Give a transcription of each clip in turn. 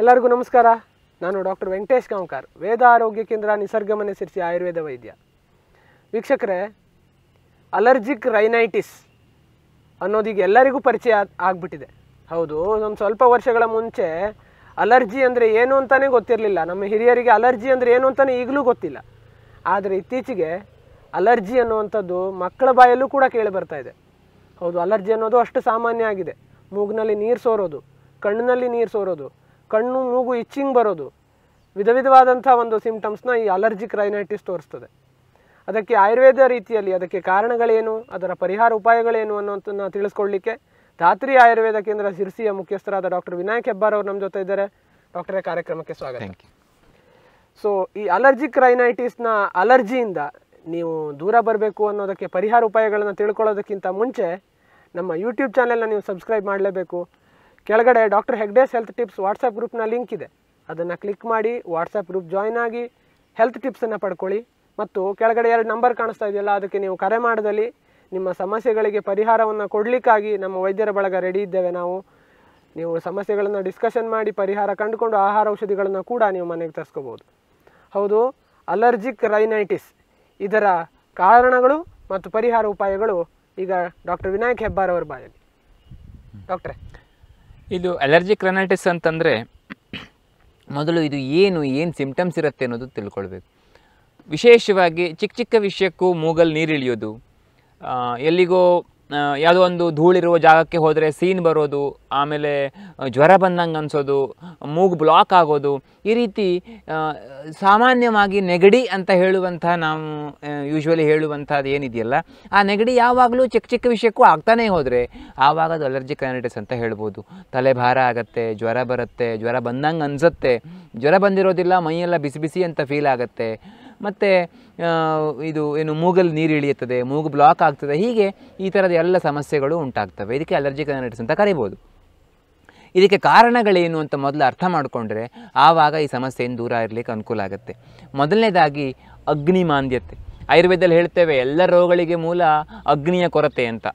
ಎಲ್ಲರಿಗೂ ನಮಸ್ಕಾರ ನಾನು ಡಾಕ್ಟರ್ ವೆಂಕಟೇಶ್ ಗಾಂವ್ಕರ್ ವೇದ ಆರೋಗ್ಯ ಕೇಂದ್ರ ನಿಸರ್ಗಮನೆ ಮನೆ ಸೇರಿಸಿ ಆಯುರ್ವೇದ ವೈದ್ಯ ವೀಕ್ಷಕರೇ ಅಲರ್ಜಿಕ್ ರೈನೈಟಿಸ್ ಅನ್ನೋದೀಗ ಎಲ್ಲರಿಗೂ ಪರಿಚಯ ಆಗಿಬಿಟ್ಟಿದೆ ಹೌದು ಒಂದು ಸ್ವಲ್ಪ ವರ್ಷಗಳ ಮುಂಚೆ ಅಲರ್ಜಿ ಅಂದರೆ ಏನು ಅಂತಲೇ ಗೊತ್ತಿರಲಿಲ್ಲ ನಮ್ಮ ಹಿರಿಯರಿಗೆ ಅಲರ್ಜಿ ಅಂದರೆ ಏನು ಅಂತಲೇ ಈಗಲೂ ಗೊತ್ತಿಲ್ಲ ಆದರೆ ಇತ್ತೀಚೆಗೆ ಅಲರ್ಜಿ ಅನ್ನುವಂಥದ್ದು ಮಕ್ಕಳ ಬಾಯಲ್ಲೂ ಕೂಡ ಕೇಳಿ ಬರ್ತಾ ಇದೆ ಹೌದು ಅಲರ್ಜಿ ಅನ್ನೋದು ಅಷ್ಟು ಸಾಮಾನ್ಯ ಆಗಿದೆ ಮೂಗಿನಲ್ಲಿ ನೀರು ಸೋರೋದು ಕಣ್ಣಿನಲ್ಲಿ ನೀರು ಸೋರೋದು ಕಣ್ಣು ಮೂಗು ಇಚ್ಚಿಂಗ್ ಬರೋದು ವಿಧ ವಿಧವಾದಂಥ ಒಂದು ಸಿಂಪ್ಟಮ್ಸ್ನ ಈ ಅಲರ್ಜಿಕ್ ರೈನೈಟಿಸ್ ತೋರಿಸ್ತದೆ ಅದಕ್ಕೆ ಆಯುರ್ವೇದ ರೀತಿಯಲ್ಲಿ ಅದಕ್ಕೆ ಕಾರಣಗಳೇನು ಅದರ ಪರಿಹಾರ ಉಪಾಯಗಳೇನು ಅನ್ನೋದನ್ನು ತಿಳಿಸ್ಕೊಳ್ಳಿಕ್ಕೆ ಧಾತ್ರಿ ಆಯುರ್ವೇದ ಕೇಂದ್ರ ಸಿರ್ಸಿಯ ಮುಖ್ಯಸ್ಥರಾದ ಡಾಕ್ಟರ್ ವಿನಾಯಕ್ ಹೆಬ್ಬಾರ್ ಅವರು ನಮ್ಮ ಜೊತೆ ಇದ್ದಾರೆ ಡಾಕ್ಟರೇ ಕಾರ್ಯಕ್ರಮಕ್ಕೆ ಸ್ವಾಗತ ಸೊ ಈ ಅಲರ್ಜಿಕ್ ರೈನೈಟಿಸ್ನ ಅಲರ್ಜಿಯಿಂದ ನೀವು ದೂರ ಬರಬೇಕು ಅನ್ನೋದಕ್ಕೆ ಪರಿಹಾರ ಉಪಾಯಗಳನ್ನು ತಿಳ್ಕೊಳ್ಳೋದಕ್ಕಿಂತ ಮುಂಚೆ ನಮ್ಮ ಯೂಟ್ಯೂಬ್ ಚಾನೆಲ್ನ ನೀವು ಸಬ್ಸ್ಕ್ರೈಬ್ ಮಾಡಲೇಬೇಕು ಕೆಳಗಡೆ doctor Hegde's health tips WhatsApp ಗ್ರೂಪ್ನ ಲಿಂಕ್ ಇದೆ ಅದನ್ನು ಕ್ಲಿಕ್ ಮಾಡಿ ವಾಟ್ಸಪ್ ಗ್ರೂಪ್ ಜಾಯ್ನ್ ಆಗಿ ಹೆಲ್ತ್ ಟಿಪ್ಸನ್ನು ಪಡ್ಕೊಳ್ಳಿ ಮತ್ತು ಕೆಳಗಡೆ ಎರಡು ನಂಬರ್ ಕಾಣಿಸ್ತಾ ಇದೆಯಲ್ಲ ಅದಕ್ಕೆ ನೀವು ಕರೆ ಮಾಡಿದಲ್ಲಿ ನಿಮ್ಮ ಸಮಸ್ಯೆಗಳಿಗೆ ಪರಿಹಾರವನ್ನು ಕೊಡಲಿಕ್ಕಾಗಿ ನಮ್ಮ ವೈದ್ಯರ ಬಳಗ ರೆಡಿ ಇದ್ದೇವೆ ನಾವು ನೀವು ಸಮಸ್ಯೆಗಳನ್ನು ಡಿಸ್ಕಷನ್ ಮಾಡಿ ಪರಿಹಾರ ಕಂಡುಕೊಂಡು ಆಹಾರ ಔಷಧಿಗಳನ್ನು ಕೂಡ ನೀವು ಮನೆಗೆ ತರಿಸ್ಕೋಬೋದು ಹೌದು ಅಲರ್ಜಿಕ್ ರೈನೈಟಿಸ್ ಇದರ ಕಾರಣಗಳು ಮತ್ತು ಪರಿಹಾರ ಉಪಾಯಗಳು ಈಗ ಡಾಕ್ಟರ್ ವಿನಾಯಕ್ ಹೆಬ್ಬಾರ್ ಅವರ ಬಾಯಲ್ಲಿ ಡಾಕ್ಟ್ರೆ ಇದು ಅಲರ್ಜಿ ರನೈಟಿಸ್ ಅಂತಂದರೆ ಮೊದಲು ಇದು ಏನು ಏನು ಸಿಂಪ್ಟಮ್ಸ್ ಇರುತ್ತೆ ಅನ್ನೋದು ತಿಳ್ಕೊಳ್ಬೇಕು ವಿಶೇಷವಾಗಿ ಚಿಕ್ಕ ಚಿಕ್ಕ ವಿಷಯಕ್ಕೂ ಮೂಗಲ್ಲಿ ನೀರಿಳಿಯೋದು ಎಲ್ಲಿಗೋ ಯಾವುದೋ ಒಂದು ಧೂಳಿರುವ ಜಾಗಕ್ಕೆ ಹೋದರೆ ಸೀನ್ ಬರೋದು ಆಮೇಲೆ ಜ್ವರ ಬಂದಂಗೆ ಅನಿಸೋದು ಮೂಗು ಬ್ಲಾಕ್ ಆಗೋದು ಈ ರೀತಿ ಸಾಮಾನ್ಯವಾಗಿ ನೆಗಡಿ ಅಂತ ಹೇಳುವಂಥ ನಾವು ಯೂಶ್ವಲಿ ಹೇಳುವಂಥದ್ದು ಏನಿದೆಯಲ್ಲ ಆ ನೆಗಡಿ ಯಾವಾಗಲೂ ಚಿಕ್ಕ ಚಿಕ್ಕ ವಿಷಯಕ್ಕೂ ಆಗ್ತಾನೇ ಹೋದರೆ ಆವಾಗ ಅದು ಅಲರ್ಜಿ ಕ್ಯಾನಿಟಿಸ್ ಅಂತ ಹೇಳ್ಬೋದು ತಲೆ ಭಾರ ಆಗುತ್ತೆ ಜ್ವರ ಬರುತ್ತೆ ಜ್ವರ ಬಂದಂಗೆ ಅನಿಸುತ್ತೆ ಜ್ವರ ಬಂದಿರೋದಿಲ್ಲ ಮೈಯೆಲ್ಲ ಬಿಸಿ ಬಿಸಿ ಅಂತ ಫೀಲ್ ಆಗುತ್ತೆ ಮತ್ತು ಇದು ಏನು ಮೂಗಲ್ಲಿ ನೀರು ಇಳಿಯುತ್ತದೆ ಮೂಗು ಬ್ಲಾಕ್ ಆಗ್ತದೆ ಹೀಗೆ ಈ ಥರದ ಎಲ್ಲ ಸಮಸ್ಯೆಗಳು ಉಂಟಾಗ್ತವೆ ಇದಕ್ಕೆ ಅಲರ್ಜಿಕ್ ರೈನಿಟಿಸ್ ಅಂತ ಕರಿಬೋದು ಇದಕ್ಕೆ ಕಾರಣಗಳೇನು ಅಂತ ಮೊದಲು ಅರ್ಥ ಮಾಡಿಕೊಂಡ್ರೆ ಆವಾಗ ಈ ಸಮಸ್ಯೆಯಿಂದ ದೂರ ಇರಲಿಕ್ಕೆ ಅನುಕೂಲ ಆಗುತ್ತೆ ಮೊದಲನೇದಾಗಿ ಮಾಂದ್ಯತೆ ಆಯುರ್ವೇದದಲ್ಲಿ ಹೇಳ್ತೇವೆ ಎಲ್ಲ ರೋಗಗಳಿಗೆ ಮೂಲ ಅಗ್ನಿಯ ಕೊರತೆ ಅಂತ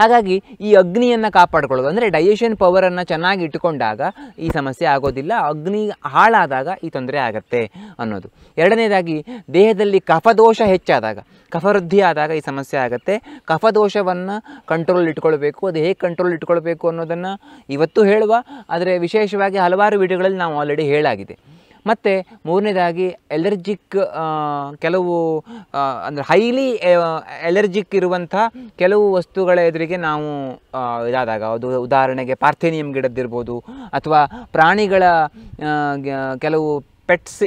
ಹಾಗಾಗಿ ಈ ಅಗ್ನಿಯನ್ನು ಕಾಪಾಡಿಕೊಳ್ಳೋದು ಅಂದರೆ ಡೈಜೆಷನ್ ಪವರನ್ನು ಚೆನ್ನಾಗಿ ಇಟ್ಟುಕೊಂಡಾಗ ಈ ಸಮಸ್ಯೆ ಆಗೋದಿಲ್ಲ ಅಗ್ನಿ ಹಾಳಾದಾಗ ಈ ತೊಂದರೆ ಆಗುತ್ತೆ ಅನ್ನೋದು ಎರಡನೇದಾಗಿ ದೇಹದಲ್ಲಿ ಕಫದೋಷ ಹೆಚ್ಚಾದಾಗ ಕಫವೃದ್ಧಿ ಆದಾಗ ಈ ಸಮಸ್ಯೆ ಆಗುತ್ತೆ ಕಫದೋಷವನ್ನು ಕಂಟ್ರೋಲ್ ಇಟ್ಕೊಳ್ಬೇಕು ಅದು ಹೇಗೆ ಕಂಟ್ರೋಲ್ ಇಟ್ಕೊಳ್ಬೇಕು ಅನ್ನೋದನ್ನು ಇವತ್ತು ಹೇಳುವ ಆದರೆ ವಿಶೇಷವಾಗಿ ಹಲವಾರು ವಿಡಿಯೋಗಳಲ್ಲಿ ನಾವು ಆಲ್ರೆಡಿ ಹೇಳಾಗಿದೆ ಮತ್ತು ಮೂರನೇದಾಗಿ ಎಲರ್ಜಿಕ್ ಕೆಲವು ಅಂದರೆ ಹೈಲಿ ಎಲರ್ಜಿಕ್ ಇರುವಂಥ ಕೆಲವು ವಸ್ತುಗಳ ಎದುರಿಗೆ ನಾವು ಇದಾದಾಗ ಅದು ಉದಾಹರಣೆಗೆ ಪಾರ್ಥೇನಿಯಂ ಗಿಡದ್ದಿರ್ಬೋದು ಅಥವಾ ಪ್ರಾಣಿಗಳ ಕೆಲವು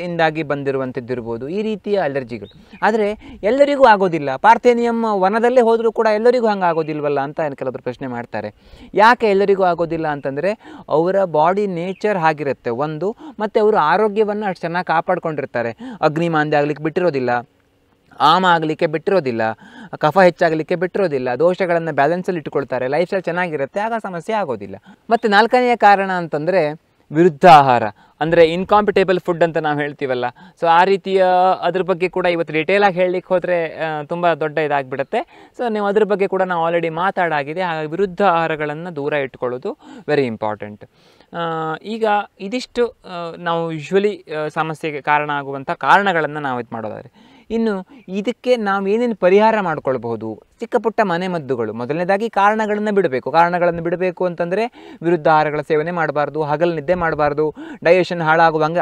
ಇಂದಾಗಿ ಬಂದಿರುವಂಥದ್ದು ಇರ್ಬೋದು ಈ ರೀತಿಯ ಅಲರ್ಜಿಗಳು ಆದರೆ ಎಲ್ಲರಿಗೂ ಆಗೋದಿಲ್ಲ ಪಾರ್ಥೇನಿಯಮ್ ವನದಲ್ಲೇ ಹೋದರೂ ಕೂಡ ಎಲ್ಲರಿಗೂ ಹಂಗೆ ಆಗೋದಿಲ್ವಲ್ಲ ಅಂತ ಕೆಲವರು ಪ್ರಶ್ನೆ ಮಾಡ್ತಾರೆ ಯಾಕೆ ಎಲ್ಲರಿಗೂ ಆಗೋದಿಲ್ಲ ಅಂತಂದರೆ ಅವರ ಬಾಡಿ ನೇಚರ್ ಆಗಿರುತ್ತೆ ಒಂದು ಮತ್ತು ಅವರು ಆರೋಗ್ಯವನ್ನು ಅಷ್ಟು ಚೆನ್ನಾಗಿ ಕಾಪಾಡ್ಕೊಂಡಿರ್ತಾರೆ ಅಗ್ನಿಮಾಂದ್ಯ ಆಗಲಿಕ್ಕೆ ಬಿಟ್ಟಿರೋದಿಲ್ಲ ಆಮ ಆಗಲಿಕ್ಕೆ ಬಿಟ್ಟಿರೋದಿಲ್ಲ ಕಫ ಹೆಚ್ಚಾಗಲಿಕ್ಕೆ ಬಿಟ್ಟಿರೋದಿಲ್ಲ ದೋಷಗಳನ್ನು ಬ್ಯಾಲೆನ್ಸಲ್ಲಿ ಇಟ್ಕೊಳ್ತಾರೆ ಲೈಫ್ ಸ್ಟೈಲ್ ಚೆನ್ನಾಗಿರುತ್ತೆ ಆಗ ಸಮಸ್ಯೆ ಆಗೋದಿಲ್ಲ ಮತ್ತು ನಾಲ್ಕನೆಯ ಕಾರಣ ಅಂತಂದರೆ ವಿರುದ್ಧ ಆಹಾರ ಅಂದರೆ ಇನ್ಕಾಂಪಿಟೇಬಲ್ ಫುಡ್ ಅಂತ ನಾವು ಹೇಳ್ತೀವಲ್ಲ ಸೊ ಆ ರೀತಿಯ ಅದ್ರ ಬಗ್ಗೆ ಕೂಡ ಇವತ್ತು ರಿಟೇಲಾಗಿ ಹೇಳಲಿಕ್ಕೆ ಹೋದರೆ ತುಂಬ ದೊಡ್ಡ ಇದಾಗಿಬಿಡುತ್ತೆ ಸೊ ನೀವು ಅದ್ರ ಬಗ್ಗೆ ಕೂಡ ನಾವು ಆಲ್ರೆಡಿ ಮಾತಾಡಾಗಿದೆ ಹಾಗಾಗಿ ವಿರುದ್ಧ ಆಹಾರಗಳನ್ನು ದೂರ ಇಟ್ಕೊಳ್ಳೋದು ವೆರಿ ಇಂಪಾರ್ಟೆಂಟ್ ಈಗ ಇದಿಷ್ಟು ನಾವು ಯೂಶ್ವಲಿ ಸಮಸ್ಯೆಗೆ ಕಾರಣ ಆಗುವಂಥ ಕಾರಣಗಳನ್ನು ನಾವು ಇದು ಮಾಡೋದಾದರೆ ಇನ್ನು ಇದಕ್ಕೆ ನಾವು ಏನೇನು ಪರಿಹಾರ ಮಾಡ್ಕೊಳ್ಬಹುದು ಚಿಕ್ಕ ಪುಟ್ಟ ಮನೆಮದ್ದುಗಳು ಮೊದಲನೇದಾಗಿ ಕಾರಣಗಳನ್ನು ಬಿಡಬೇಕು ಕಾರಣಗಳನ್ನು ಬಿಡಬೇಕು ಅಂತಂದರೆ ವಿರುದ್ಧ ಆಹಾರಗಳ ಸೇವನೆ ಮಾಡಬಾರ್ದು ಹಗಲು ನಿದ್ದೆ ಮಾಡಬಾರ್ದು ಡೈಜೆಷನ್ ಹಾಳಾಗುವಂಗೆ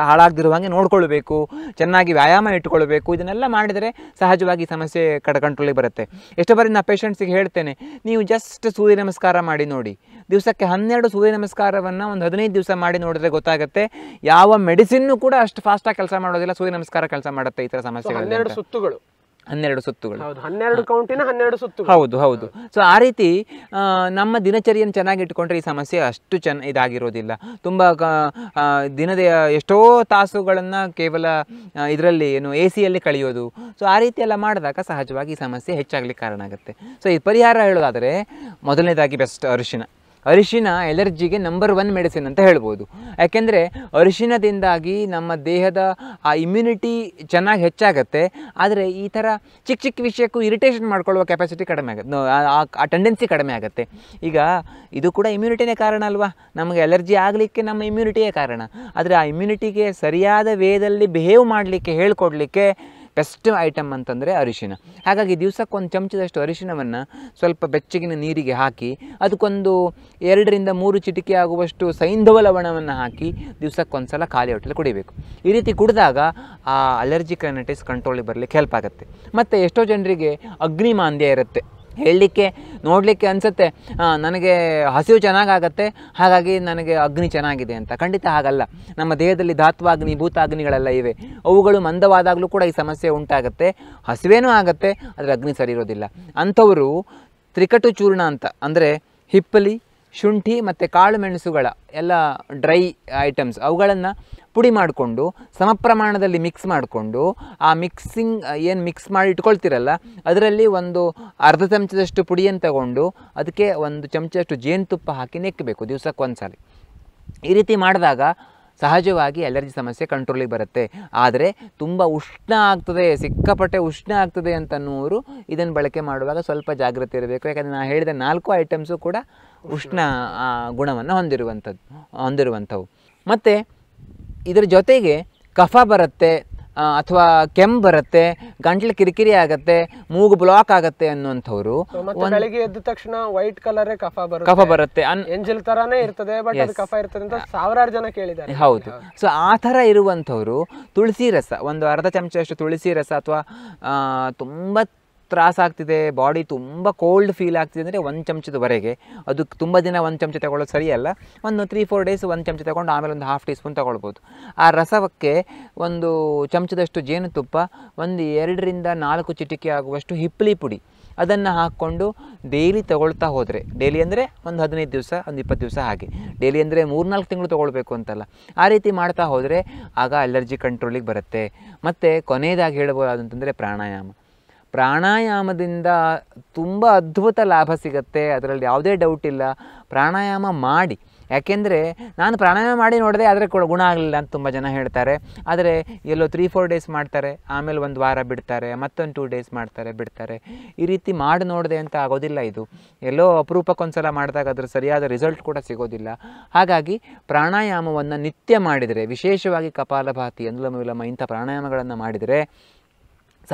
ಹಾಗೆ ನೋಡ್ಕೊಳ್ಬೇಕು ಚೆನ್ನಾಗಿ ವ್ಯಾಯಾಮ ಇಟ್ಟುಕೊಳ್ಬೇಕು ಇದನ್ನೆಲ್ಲ ಮಾಡಿದರೆ ಸಹಜವಾಗಿ ಸಮಸ್ಯೆ ಕಡ ಕಂಟ್ರೋಲಿಗೆ ಬರುತ್ತೆ ಎಷ್ಟು ಬಾರಿ ನಾನು ಪೇಷಂಟ್ಸಿಗೆ ಹೇಳ್ತೇನೆ ನೀವು ಜಸ್ಟ್ ಸೂರ್ಯ ನಮಸ್ಕಾರ ಮಾಡಿ ನೋಡಿ ದಿವಸಕ್ಕೆ ಹನ್ನೆರಡು ಸೂರ್ಯ ನಮಸ್ಕಾರವನ್ನು ಒಂದು ಹದಿನೈದು ದಿವಸ ಮಾಡಿ ನೋಡಿದ್ರೆ ಗೊತ್ತಾಗುತ್ತೆ ಯಾವ ಮೆಡಿಸಿನ್ನು ಕೂಡ ಅಷ್ಟು ಫಾಸ್ಟಾಗಿ ಕೆಲಸ ಮಾಡೋದಿಲ್ಲ ಸೂರ್ಯ ನಮಸ್ಕಾರ ಕೆಲಸ ಮಾಡುತ್ತೆ ಈ ಥರ ಸಮಸ್ಯೆಗಳು ಹನ್ನೆರಡು ಸುತ್ತುಗಳು ಹನ್ನೆರಡು ಸುತ್ತುಗಳು ಹನ್ನೆರಡು ಕೌಂಟಿನ ಹನ್ನೆರಡು ಸುತ್ತು ಹೌದು ಹೌದು ಸೊ ಆ ರೀತಿ ನಮ್ಮ ದಿನಚರಿಯನ್ನು ಚೆನ್ನಾಗಿ ಇಟ್ಕೊಂಡ್ರೆ ಈ ಸಮಸ್ಯೆ ಅಷ್ಟು ಚೆನ್ನ ಇದಾಗಿರೋದಿಲ್ಲ ತುಂಬ ದಿನದ ಎಷ್ಟೋ ತಾಸುಗಳನ್ನು ಕೇವಲ ಇದರಲ್ಲಿ ಏನು ಎ ಸಿಯಲ್ಲಿ ಕಳೆಯೋದು ಸೊ ಆ ರೀತಿ ಎಲ್ಲ ಮಾಡಿದಾಗ ಸಹಜವಾಗಿ ಈ ಸಮಸ್ಯೆ ಹೆಚ್ಚಾಗ್ಲಿಕ್ಕೆ ಕಾರಣ ಆಗುತ್ತೆ ಸೊ ಈ ಪರಿಹಾರ ಹೇಳೋದಾದರೆ ಮೊದಲನೇದಾಗಿ ಬೆಸ್ಟ್ ಅರಿಶಿನ ಅರಿಶಿನ ಎಲರ್ಜಿಗೆ ನಂಬರ್ ಒನ್ ಮೆಡಿಸಿನ್ ಅಂತ ಹೇಳ್ಬೋದು ಯಾಕೆಂದರೆ ಅರಿಶಿನದಿಂದಾಗಿ ನಮ್ಮ ದೇಹದ ಆ ಇಮ್ಯುನಿಟಿ ಚೆನ್ನಾಗಿ ಹೆಚ್ಚಾಗುತ್ತೆ ಆದರೆ ಈ ಥರ ಚಿಕ್ಕ ಚಿಕ್ಕ ವಿಷಯಕ್ಕೂ ಇರಿಟೇಷನ್ ಮಾಡ್ಕೊಳ್ಳುವ ಕೆಪಾಸಿಟಿ ಕಡಿಮೆ ಆಗುತ್ತೆ ಆ ಟೆಂಡೆನ್ಸಿ ಕಡಿಮೆ ಆಗುತ್ತೆ ಈಗ ಇದು ಕೂಡ ಇಮ್ಯುನಿಟಿನೇ ಕಾರಣ ಅಲ್ವಾ ನಮಗೆ ಎಲರ್ಜಿ ಆಗಲಿಕ್ಕೆ ನಮ್ಮ ಇಮ್ಯುನಿಟಿಯೇ ಕಾರಣ ಆದರೆ ಆ ಇಮ್ಯುನಿಟಿಗೆ ಸರಿಯಾದ ವೇದಲ್ಲಿ ಬಿಹೇವ್ ಮಾಡಲಿಕ್ಕೆ ಹೇಳ್ಕೊಡ್ಲಿಕ್ಕೆ ಬೆಸ್ಟ್ ಐಟಮ್ ಅಂತಂದರೆ ಅರಿಶಿನ ಹಾಗಾಗಿ ದಿವಸಕ್ಕೆ ಒಂದು ಚಮಚದಷ್ಟು ಅರಿಶಿನವನ್ನು ಸ್ವಲ್ಪ ಬೆಚ್ಚಗಿನ ನೀರಿಗೆ ಹಾಕಿ ಅದಕ್ಕೊಂದು ಎರಡರಿಂದ ಮೂರು ಚಿಟಿಕೆ ಆಗುವಷ್ಟು ಸೈಂಧವ ಲವಣವನ್ನು ಹಾಕಿ ದಿವಸಕ್ಕೊಂದು ಸಲ ಖಾಲಿ ಹೊಟ್ಟೆಲಿ ಕುಡಿಬೇಕು ಈ ರೀತಿ ಕುಡಿದಾಗ ಆ ಅಲರ್ಜಿ ಕ್ರೈನಟಿಸ್ ಕಂಟ್ರೋಲಿಗೆ ಬರಲಿಕ್ಕೆ ಹೆಲ್ಪ್ ಆಗುತ್ತೆ ಮತ್ತು ಎಷ್ಟೋ ಜನರಿಗೆ ಅಗ್ನಿ ಮಾಂದ್ಯ ಇರುತ್ತೆ ಹೇಳಲಿಕ್ಕೆ ನೋಡಲಿಕ್ಕೆ ಅನಿಸುತ್ತೆ ನನಗೆ ಹಸಿವು ಚೆನ್ನಾಗಾಗತ್ತೆ ಹಾಗಾಗಿ ನನಗೆ ಅಗ್ನಿ ಚೆನ್ನಾಗಿದೆ ಅಂತ ಖಂಡಿತ ಹಾಗಲ್ಲ ನಮ್ಮ ದೇಹದಲ್ಲಿ ಧಾತ್ವಾಗ್ನಿ ಭೂತಾಗ್ನಿಗಳೆಲ್ಲ ಇವೆ ಅವುಗಳು ಮಂದವಾದಾಗಲೂ ಕೂಡ ಈ ಸಮಸ್ಯೆ ಉಂಟಾಗುತ್ತೆ ಹಸಿವೇನೂ ಆಗುತ್ತೆ ಆದರೆ ಅಗ್ನಿ ಸರಿ ಇರೋದಿಲ್ಲ ಅಂಥವರು ತ್ರಿಕಟು ಚೂರ್ಣ ಅಂತ ಅಂದರೆ ಹಿಪ್ಪಲಿ ಶುಂಠಿ ಮತ್ತು ಕಾಳು ಮೆಣಸುಗಳ ಎಲ್ಲ ಡ್ರೈ ಐಟಮ್ಸ್ ಅವುಗಳನ್ನು ಪುಡಿ ಮಾಡಿಕೊಂಡು ಸಮ ಪ್ರಮಾಣದಲ್ಲಿ ಮಿಕ್ಸ್ ಮಾಡಿಕೊಂಡು ಆ ಮಿಕ್ಸಿಂಗ್ ಏನು ಮಿಕ್ಸ್ ಮಾಡಿ ಇಟ್ಕೊಳ್ತಿರಲ್ಲ ಅದರಲ್ಲಿ ಒಂದು ಅರ್ಧ ಚಮಚದಷ್ಟು ಪುಡಿಯನ್ನು ತಗೊಂಡು ಅದಕ್ಕೆ ಒಂದು ಚಮಚದಷ್ಟು ಜೇನುತುಪ್ಪ ಹಾಕಿ ನೆಕ್ಕಬೇಕು ದಿವಸಕ್ಕೆ ಒಂದ್ಸಲ ಈ ರೀತಿ ಮಾಡಿದಾಗ ಸಹಜವಾಗಿ ಅಲರ್ಜಿ ಸಮಸ್ಯೆ ಕಂಟ್ರೋಲಿಗೆ ಬರುತ್ತೆ ಆದರೆ ತುಂಬ ಉಷ್ಣ ಆಗ್ತದೆ ಸಿಕ್ಕಾಪಟ್ಟೆ ಉಷ್ಣ ಆಗ್ತದೆ ಅಂತನ್ನುವರು ಇದನ್ನು ಬಳಕೆ ಮಾಡುವಾಗ ಸ್ವಲ್ಪ ಜಾಗ್ರತೆ ಇರಬೇಕು ಯಾಕಂದರೆ ನಾನು ಹೇಳಿದ ನಾಲ್ಕು ಐಟಮ್ಸು ಕೂಡ ಉಷ್ಣ ಗುಣವನ್ನು ಹೊಂದಿರುವಂಥದ್ದು ಹೊಂದಿರುವಂಥವು ಮತ್ತು ಇದರ ಜೊತೆಗೆ ಕಫ ಬರುತ್ತೆ ಅಥವಾ ಕೆಮ್ಮು ಬರುತ್ತೆ ಗಂಟ್ಲು ಕಿರಿಕಿರಿ ಆಗತ್ತೆ ಮೂಗು ಬ್ಲಾಕ್ ಆಗತ್ತೆ ಅನ್ನುವಂಥವ್ರು ಎದ್ದ ತಕ್ಷಣ ವೈಟ್ ಕಲರೇ ಕಫ ಬರುತ್ತೆ ಕಫ ಬರುತ್ತೆ ಎಂಜಲ್ ತರಾನೇ ಇರ್ತದೆ ಬಟ್ ಅದು ಕಫ ಇರ್ತದೆ ಅಂತ ಸಾವಿರಾರು ಜನ ಕೇಳಿದ್ದಾರೆ ಹೌದು ಸೊ ಆ ಥರ ಇರುವಂಥವ್ರು ತುಳಸಿ ರಸ ಒಂದು ಅರ್ಧ ಅಷ್ಟು ತುಳಸಿ ರಸ ಅಥವಾ ತುಂಬ ತ್ರಾಸಾಗ್ತಿದೆ ಬಾಡಿ ತುಂಬ ಕೋಲ್ಡ್ ಫೀಲ್ ಆಗ್ತಿದೆ ಅಂದರೆ ಒಂದು ಚಮಚದವರೆಗೆ ಅದಕ್ಕೆ ತುಂಬ ದಿನ ಒಂದು ಚಮಚ ತೊಗೊಳ್ಳೋದು ಸರಿಯಲ್ಲ ಒಂದು ತ್ರೀ ಫೋರ್ ಡೇಸ್ ಒಂದು ಚಮಚ ತಗೊಂಡು ಆಮೇಲೆ ಒಂದು ಹಾಫ್ ಟೀ ಸ್ಪೂನ್ ತೊಗೊಳ್ಬೋದು ಆ ರಸವಕ್ಕೆ ಒಂದು ಚಮಚದಷ್ಟು ಜೇನುತುಪ್ಪ ಒಂದು ಎರಡರಿಂದ ನಾಲ್ಕು ಚಿಟಿಕೆ ಆಗುವಷ್ಟು ಹಿಪ್ಪಲಿ ಪುಡಿ ಅದನ್ನು ಹಾಕ್ಕೊಂಡು ಡೈಲಿ ತೊಗೊಳ್ತಾ ಹೋದರೆ ಡೈಲಿ ಅಂದರೆ ಒಂದು ಹದಿನೈದು ದಿವಸ ಒಂದು ಇಪ್ಪತ್ತು ದಿವಸ ಹಾಗೆ ಡೈಲಿ ಅಂದರೆ ಮೂರ್ನಾಲ್ಕು ತಿಂಗಳು ತೊಗೊಳ್ಬೇಕು ಅಂತಲ್ಲ ಆ ರೀತಿ ಮಾಡ್ತಾ ಹೋದರೆ ಆಗ ಅಲರ್ಜಿ ಕಂಟ್ರೋಲಿಗೆ ಬರುತ್ತೆ ಮತ್ತು ಕೊನೆಯದಾಗಿ ಹೇಳ್ಬೋದಾದಂತಂದರೆ ಪ್ರಾಣಾಯಾಮ ಪ್ರಾಣಾಯಾಮದಿಂದ ತುಂಬ ಅದ್ಭುತ ಲಾಭ ಸಿಗುತ್ತೆ ಅದರಲ್ಲಿ ಯಾವುದೇ ಡೌಟ್ ಇಲ್ಲ ಪ್ರಾಣಾಯಾಮ ಮಾಡಿ ಯಾಕೆಂದರೆ ನಾನು ಪ್ರಾಣಾಯಾಮ ಮಾಡಿ ನೋಡಿದೆ ಆದರೆ ಕೂಡ ಗುಣ ಆಗಲಿಲ್ಲ ಅಂತ ತುಂಬ ಜನ ಹೇಳ್ತಾರೆ ಆದರೆ ಎಲ್ಲೋ ತ್ರೀ ಫೋರ್ ಡೇಸ್ ಮಾಡ್ತಾರೆ ಆಮೇಲೆ ಒಂದು ವಾರ ಬಿಡ್ತಾರೆ ಮತ್ತೊಂದು ಟೂ ಡೇಸ್ ಮಾಡ್ತಾರೆ ಬಿಡ್ತಾರೆ ಈ ರೀತಿ ಮಾಡಿ ನೋಡಿದೆ ಅಂತ ಆಗೋದಿಲ್ಲ ಇದು ಎಲ್ಲೋ ಅಪರೂಪಕ್ಕೊಂದು ಸಲ ಮಾಡಿದಾಗ ಅದರ ಸರಿಯಾದ ರಿಸಲ್ಟ್ ಕೂಡ ಸಿಗೋದಿಲ್ಲ ಹಾಗಾಗಿ ಪ್ರಾಣಾಯಾಮವನ್ನು ನಿತ್ಯ ಮಾಡಿದರೆ ವಿಶೇಷವಾಗಿ ಕಪಾಲಭಾತಿ ಅನುಲಮ ವಿಲಮ ಇಂಥ ಪ್ರಾಣಾಯಾಮಗಳನ್ನು ಮಾಡಿದರೆ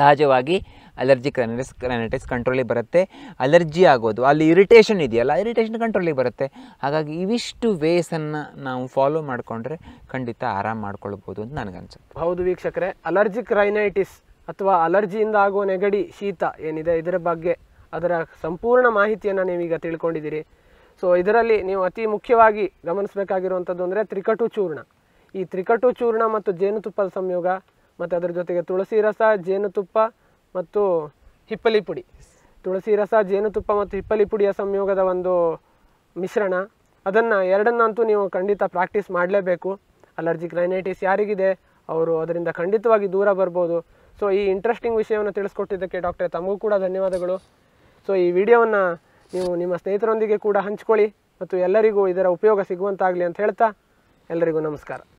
ಸಹಜವಾಗಿ ಅಲರ್ಜಿಕ್ ರೈನೈಟಿಸ್ ಕ್ರೈನೈಟಿಸ್ ಕಂಟ್ರೋಲಿಗೆ ಬರುತ್ತೆ ಅಲರ್ಜಿ ಆಗೋದು ಅಲ್ಲಿ ಇರಿಟೇಷನ್ ಇದೆಯಲ್ಲ ಇರಿಟೇಷನ್ ಕಂಟ್ರೋಲಿಗೆ ಬರುತ್ತೆ ಹಾಗಾಗಿ ಇವಿಷ್ಟು ವೇಸನ್ನು ನಾವು ಫಾಲೋ ಮಾಡಿಕೊಂಡ್ರೆ ಖಂಡಿತ ಆರಾಮ ಮಾಡ್ಕೊಳ್ಬೋದು ಅಂತ ನನಗನ್ಸುತ್ತೆ ಹೌದು ವೀಕ್ಷಕರೇ ಅಲರ್ಜಿಕ್ ರೈನೈಟಿಸ್ ಅಥವಾ ಅಲರ್ಜಿಯಿಂದ ಆಗುವ ನೆಗಡಿ ಶೀತ ಏನಿದೆ ಇದರ ಬಗ್ಗೆ ಅದರ ಸಂಪೂರ್ಣ ಮಾಹಿತಿಯನ್ನು ನೀವೀಗ ತಿಳ್ಕೊಂಡಿದ್ದೀರಿ ಸೊ ಇದರಲ್ಲಿ ನೀವು ಅತಿ ಮುಖ್ಯವಾಗಿ ಗಮನಿಸಬೇಕಾಗಿರುವಂಥದ್ದು ಅಂದರೆ ತ್ರಿಕಟು ಚೂರ್ಣ ಈ ತ್ರಿಕಟು ಚೂರ್ಣ ಮತ್ತು ಜೇನುತುಪ್ಪದ ಸಂಯೋಗ ಮತ್ತು ಅದರ ಜೊತೆಗೆ ತುಳಸಿ ರಸ ಜೇನುತುಪ್ಪ ಮತ್ತು ಹಿಪ್ಪಲಿ ಪುಡಿ ತುಳಸಿ ರಸ ಜೇನುತುಪ್ಪ ಮತ್ತು ಹಿಪ್ಪಲಿ ಪುಡಿಯ ಸಂಯೋಗದ ಒಂದು ಮಿಶ್ರಣ ಅದನ್ನು ಎರಡನ್ನಂತೂ ನೀವು ಖಂಡಿತ ಪ್ರಾಕ್ಟೀಸ್ ಮಾಡಲೇಬೇಕು ಅಲರ್ಜಿಕ್ ರೈನೈಟಿಸ್ ಯಾರಿಗಿದೆ ಅವರು ಅದರಿಂದ ಖಂಡಿತವಾಗಿ ದೂರ ಬರ್ಬೋದು ಸೊ ಈ ಇಂಟ್ರೆಸ್ಟಿಂಗ್ ವಿಷಯವನ್ನು ತಿಳಿಸ್ಕೊಟ್ಟಿದ್ದಕ್ಕೆ ಡಾಕ್ಟರ್ ತಮಗೂ ಕೂಡ ಧನ್ಯವಾದಗಳು ಸೊ ಈ ವಿಡಿಯೋವನ್ನು ನೀವು ನಿಮ್ಮ ಸ್ನೇಹಿತರೊಂದಿಗೆ ಕೂಡ ಹಂಚ್ಕೊಳ್ಳಿ ಮತ್ತು ಎಲ್ಲರಿಗೂ ಇದರ ಉಪಯೋಗ ಸಿಗುವಂತಾಗಲಿ ಅಂತ ಹೇಳ್ತಾ ಎಲ್ಲರಿಗೂ ನಮಸ್ಕಾರ